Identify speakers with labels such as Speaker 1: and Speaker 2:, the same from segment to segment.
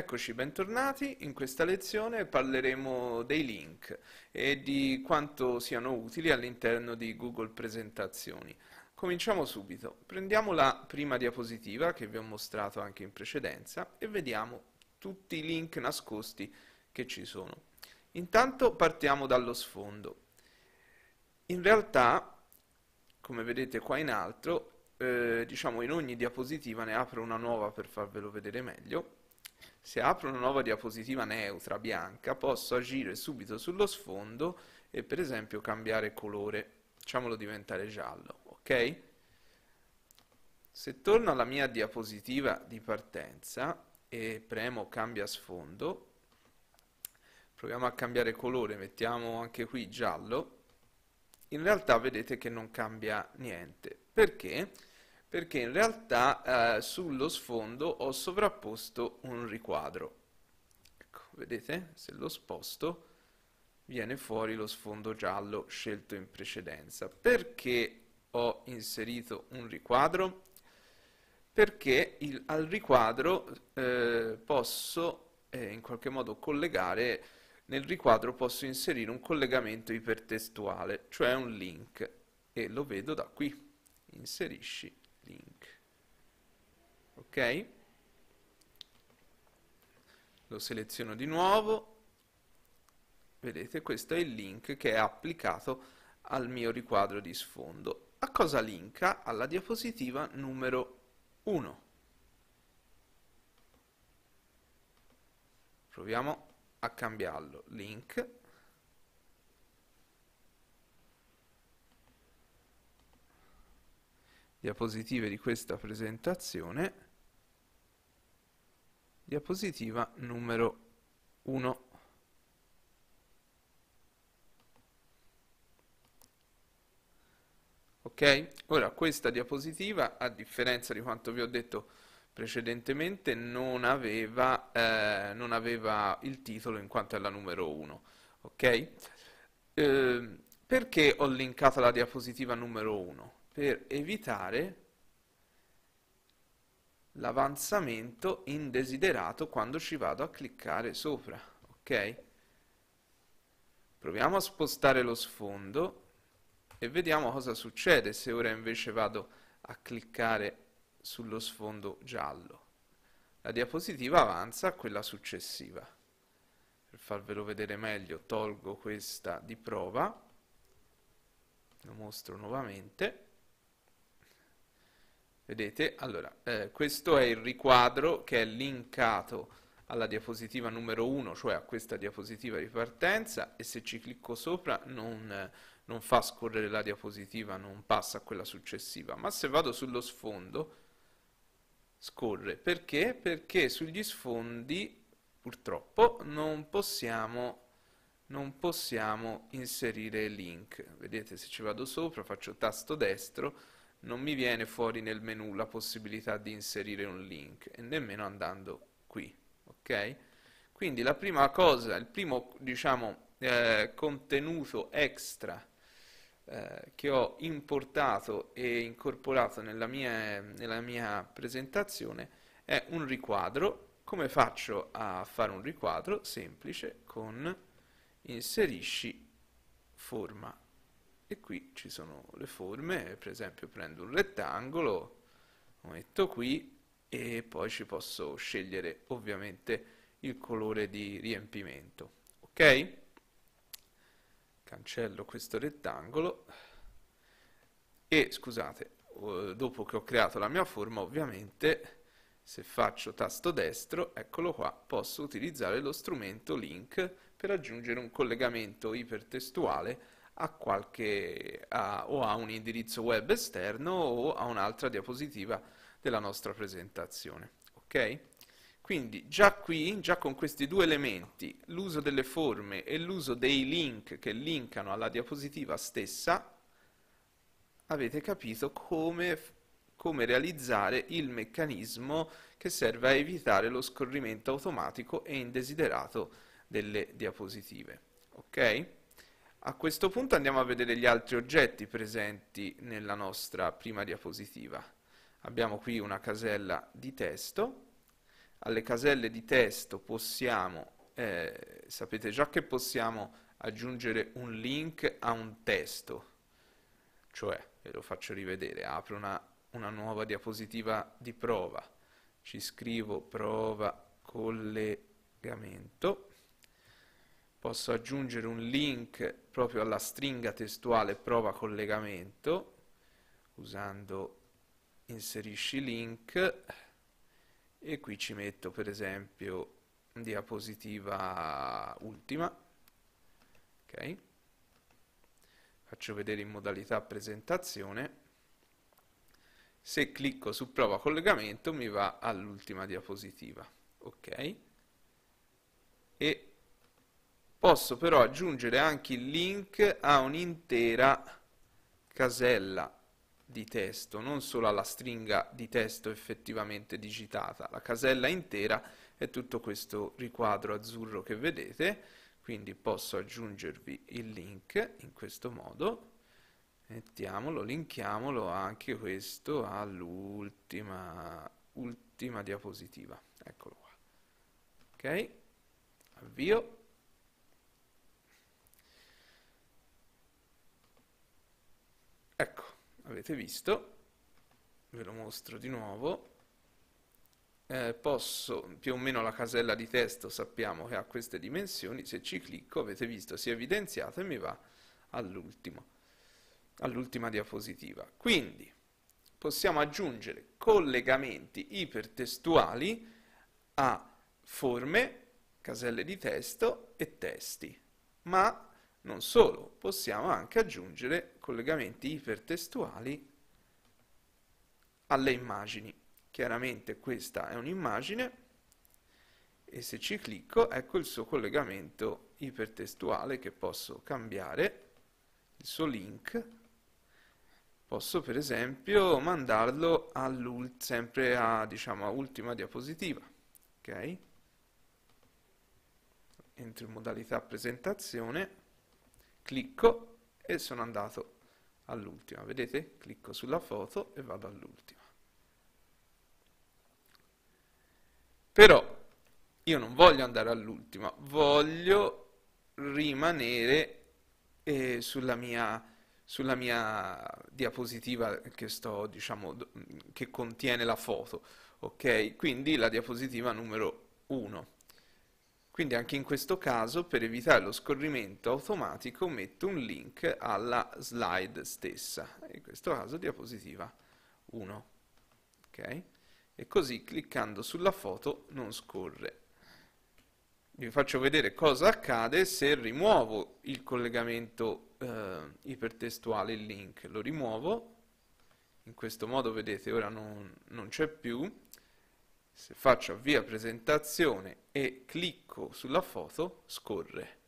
Speaker 1: Eccoci, bentornati. In questa lezione parleremo dei link e di quanto siano utili all'interno di Google Presentazioni. Cominciamo subito. Prendiamo la prima diapositiva che vi ho mostrato anche in precedenza e vediamo tutti i link nascosti che ci sono. Intanto partiamo dallo sfondo. In realtà, come vedete qua in alto, eh, diciamo in ogni diapositiva ne apro una nuova per farvelo vedere meglio se apro una nuova diapositiva neutra, bianca, posso agire subito sullo sfondo e per esempio cambiare colore. Facciamolo diventare giallo, ok? Se torno alla mia diapositiva di partenza e premo cambia sfondo, proviamo a cambiare colore, mettiamo anche qui giallo, in realtà vedete che non cambia niente. Perché? perché in realtà eh, sullo sfondo ho sovrapposto un riquadro. Ecco, vedete? Se lo sposto viene fuori lo sfondo giallo scelto in precedenza. Perché ho inserito un riquadro? Perché il, al riquadro eh, posso eh, in qualche modo collegare, nel riquadro posso inserire un collegamento ipertestuale, cioè un link, e lo vedo da qui, inserisci link ok lo seleziono di nuovo vedete questo è il link che è applicato al mio riquadro di sfondo a cosa linka? alla diapositiva numero 1 proviamo a cambiarlo link diapositive di questa presentazione, diapositiva numero 1. Ok? Ora questa diapositiva, a differenza di quanto vi ho detto precedentemente, non aveva, eh, non aveva il titolo in quanto è la numero 1. Ok? Eh, perché ho linkato la diapositiva numero 1? per evitare l'avanzamento indesiderato quando ci vado a cliccare sopra, ok? Proviamo a spostare lo sfondo e vediamo cosa succede se ora invece vado a cliccare sullo sfondo giallo. La diapositiva avanza a quella successiva. Per farvelo vedere meglio tolgo questa di prova, lo mostro nuovamente Vedete? Allora, eh, questo è il riquadro che è linkato alla diapositiva numero 1, cioè a questa diapositiva di partenza, e se ci clicco sopra non, non fa scorrere la diapositiva, non passa a quella successiva. Ma se vado sullo sfondo, scorre. Perché? Perché sugli sfondi, purtroppo, non possiamo non possiamo inserire link. Vedete, se ci vado sopra, faccio tasto destro, non mi viene fuori nel menu la possibilità di inserire un link e nemmeno andando qui ok quindi la prima cosa il primo diciamo eh, contenuto extra eh, che ho importato e incorporato nella mia, nella mia presentazione è un riquadro come faccio a fare un riquadro semplice con inserisci forma e qui ci sono le forme, per esempio prendo un rettangolo, lo metto qui e poi ci posso scegliere ovviamente il colore di riempimento, ok? Cancello questo rettangolo e scusate, dopo che ho creato la mia forma ovviamente se faccio tasto destro, eccolo qua, posso utilizzare lo strumento link per aggiungere un collegamento ipertestuale a qualche, a, o a un indirizzo web esterno o a un'altra diapositiva della nostra presentazione. Ok? Quindi già qui, già con questi due elementi, l'uso delle forme e l'uso dei link che linkano alla diapositiva stessa, avete capito come, come realizzare il meccanismo che serve a evitare lo scorrimento automatico e indesiderato delle diapositive. Okay? A questo punto andiamo a vedere gli altri oggetti presenti nella nostra prima diapositiva. Abbiamo qui una casella di testo. Alle caselle di testo possiamo, eh, sapete già che possiamo aggiungere un link a un testo, cioè, ve lo faccio rivedere, apro una, una nuova diapositiva di prova, ci scrivo prova collegamento posso aggiungere un link proprio alla stringa testuale prova collegamento usando inserisci link e qui ci metto per esempio diapositiva ultima ok faccio vedere in modalità presentazione se clicco su prova collegamento mi va all'ultima diapositiva ok e posso però aggiungere anche il link a un'intera casella di testo, non solo alla stringa di testo effettivamente digitata, la casella intera è tutto questo riquadro azzurro che vedete, quindi posso aggiungervi il link in questo modo, mettiamolo, linkiamolo anche questo all'ultima ultima diapositiva, eccolo qua, ok, avvio, avete visto, ve lo mostro di nuovo, eh, posso, più o meno la casella di testo sappiamo che ha queste dimensioni, se ci clicco avete visto si è evidenziato e mi va all'ultima, all'ultima diapositiva. Quindi possiamo aggiungere collegamenti ipertestuali a forme, caselle di testo e testi, ma non solo, possiamo anche aggiungere collegamenti ipertestuali alle immagini. Chiaramente questa è un'immagine e se ci clicco ecco il suo collegamento ipertestuale che posso cambiare, il suo link. Posso per esempio mandarlo sempre a diciamo, ultima diapositiva. Okay? Entro in modalità presentazione clicco e sono andato all'ultima, vedete? Clicco sulla foto e vado all'ultima. Però io non voglio andare all'ultima, voglio rimanere eh, sulla, mia, sulla, mia, diapositiva che, sto, diciamo, che contiene la foto, ok? Quindi la diapositiva numero 1. Quindi anche in questo caso, per evitare lo scorrimento automatico, metto un link alla slide stessa, in questo caso diapositiva 1. Okay? E così cliccando sulla foto non scorre. Vi faccio vedere cosa accade se rimuovo il collegamento eh, ipertestuale, il link. Lo rimuovo, in questo modo vedete ora non, non c'è più, se faccio avvia presentazione e clicco sulla foto scorre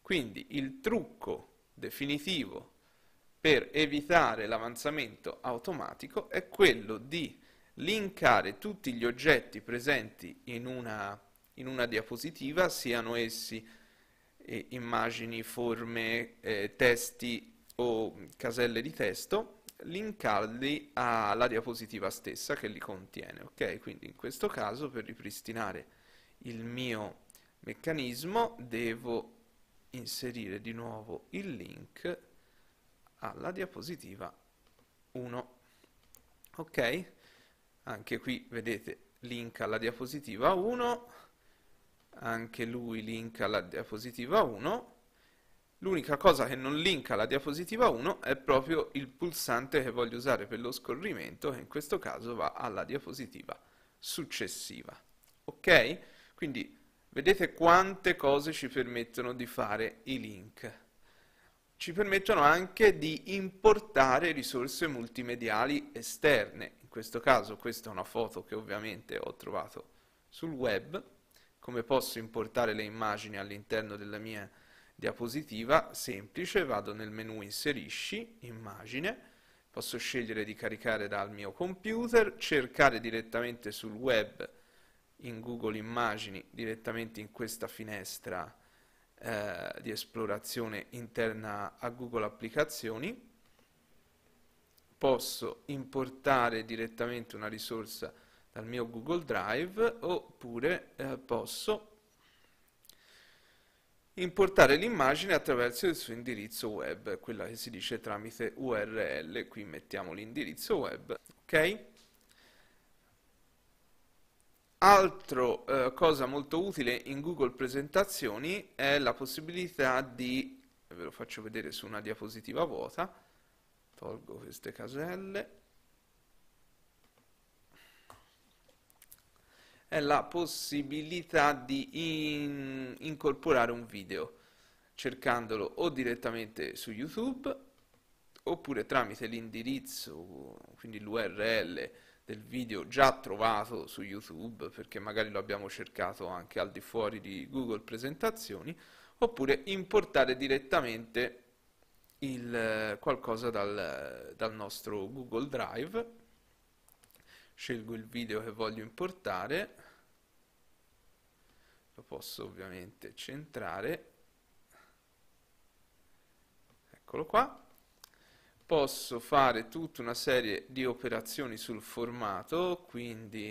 Speaker 1: quindi il trucco definitivo per evitare l'avanzamento automatico è quello di linkare tutti gli oggetti presenti in una, in una diapositiva, siano essi eh, immagini, forme, eh, testi o caselle di testo, linkarli alla diapositiva stessa che li contiene, ok? Quindi in questo caso per ripristinare il mio meccanismo devo inserire di nuovo il link alla diapositiva 1 ok anche qui vedete link alla diapositiva 1 anche lui link alla diapositiva 1 L'unica cosa che non linka la diapositiva 1 è proprio il pulsante che voglio usare per lo scorrimento, che in questo caso va alla diapositiva successiva. Ok? Quindi vedete quante cose ci permettono di fare i link. Ci permettono anche di importare risorse multimediali esterne. In questo caso questa è una foto che ovviamente ho trovato sul web. Come posso importare le immagini all'interno della mia diapositiva semplice, vado nel menu inserisci, immagine, posso scegliere di caricare dal mio computer, cercare direttamente sul web in Google Immagini, direttamente in questa finestra eh, di esplorazione interna a Google Applicazioni, posso importare direttamente una risorsa dal mio Google Drive oppure eh, posso importare l'immagine attraverso il suo indirizzo web, quella che si dice tramite URL, qui mettiamo l'indirizzo web, ok? Altra eh, cosa molto utile in Google Presentazioni è la possibilità di, ve lo faccio vedere su una diapositiva vuota, tolgo queste caselle, è la possibilità di in- incorporare un video cercandolo o direttamente su YouTube oppure tramite l'indirizzo, quindi l'URL del video già trovato su YouTube, perché magari lo abbiamo cercato anche al di fuori di Google Presentazioni, oppure importare direttamente il, qualcosa dal, dal nostro Google Drive. Scelgo il video che voglio importare lo posso ovviamente centrare, eccolo qua, posso fare tutta una serie di operazioni sul formato, quindi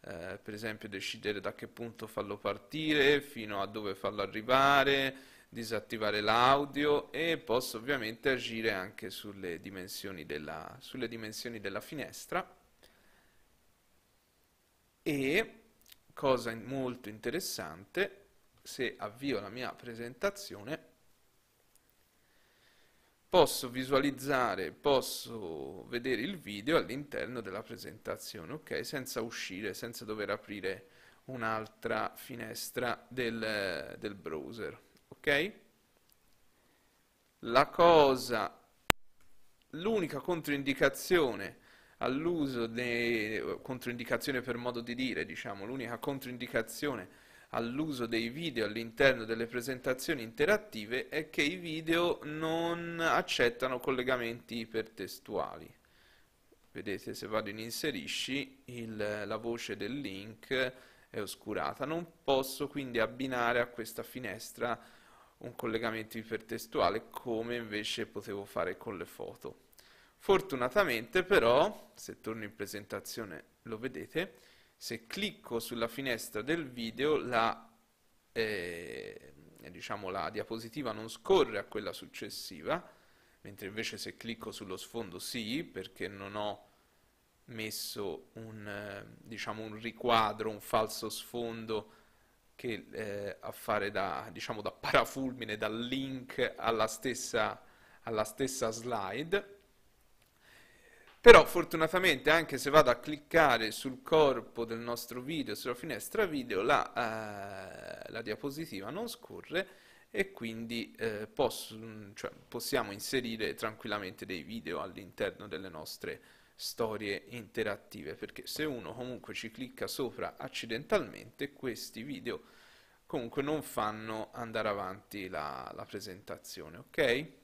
Speaker 1: eh, per esempio decidere da che punto farlo partire, fino a dove farlo arrivare, disattivare l'audio e posso ovviamente agire anche sulle dimensioni della, sulle dimensioni della finestra e cosa molto interessante, se avvio la mia presentazione, posso visualizzare, posso vedere il video all'interno della presentazione, ok? Senza uscire, senza dover aprire un'altra finestra del, del browser, ok? La cosa, l'unica controindicazione all'uso, de... controindicazione per modo di dire, diciamo, l'unica controindicazione all'uso dei video all'interno delle presentazioni interattive è che i video non accettano collegamenti ipertestuali. Vedete se vado in inserisci il, la voce del link è oscurata. Non posso quindi abbinare a questa finestra un collegamento ipertestuale come invece potevo fare con le foto. Fortunatamente però, se torno in presentazione lo vedete, se clicco sulla finestra del video la, eh, diciamo, la diapositiva non scorre a quella successiva, mentre invece se clicco sullo sfondo sì, perché non ho messo un, eh, diciamo, un riquadro, un falso sfondo che eh, a fare da, diciamo, da parafulmine, da link alla stessa, alla stessa slide, però fortunatamente anche se vado a cliccare sul corpo del nostro video, sulla finestra video, la, eh, la diapositiva non scorre e quindi eh, posso, mm, cioè, possiamo inserire tranquillamente dei video all'interno delle nostre storie interattive perché se uno comunque ci clicca sopra accidentalmente questi video comunque non fanno andare avanti la, la presentazione ok